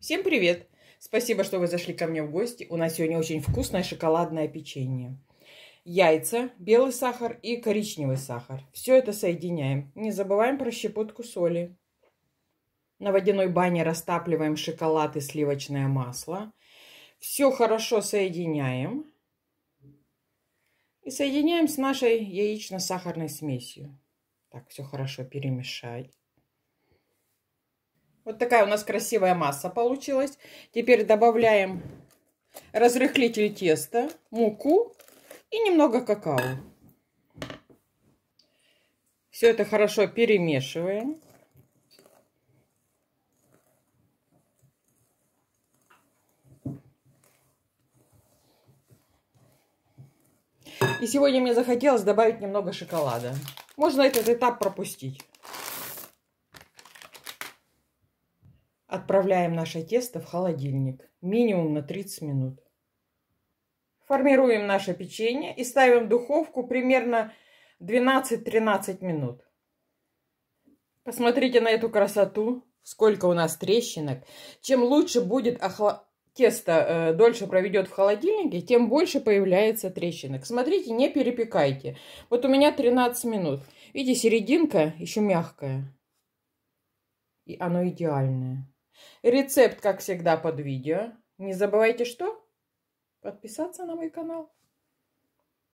Всем привет! Спасибо, что вы зашли ко мне в гости. У нас сегодня очень вкусное шоколадное печенье. Яйца, белый сахар и коричневый сахар. Все это соединяем. Не забываем про щепотку соли. На водяной бане растапливаем шоколад и сливочное масло. Все хорошо соединяем. И соединяем с нашей яично-сахарной смесью. Так, все хорошо перемешать. Вот такая у нас красивая масса получилась. Теперь добавляем разрыхлитель теста, муку и немного какао. Все это хорошо перемешиваем. И сегодня мне захотелось добавить немного шоколада. Можно этот этап пропустить. Отправляем наше тесто в холодильник минимум на 30 минут. Формируем наше печенье и ставим в духовку примерно 12-13 минут. Посмотрите на эту красоту, сколько у нас трещинок. Чем лучше будет охла... тесто, э, дольше проведет в холодильнике, тем больше появляется трещинок. Смотрите, не перепекайте. Вот у меня 13 минут. Видите, серединка еще мягкая. И оно идеальное. Рецепт, как всегда, под видео. Не забывайте что? Подписаться на мой канал.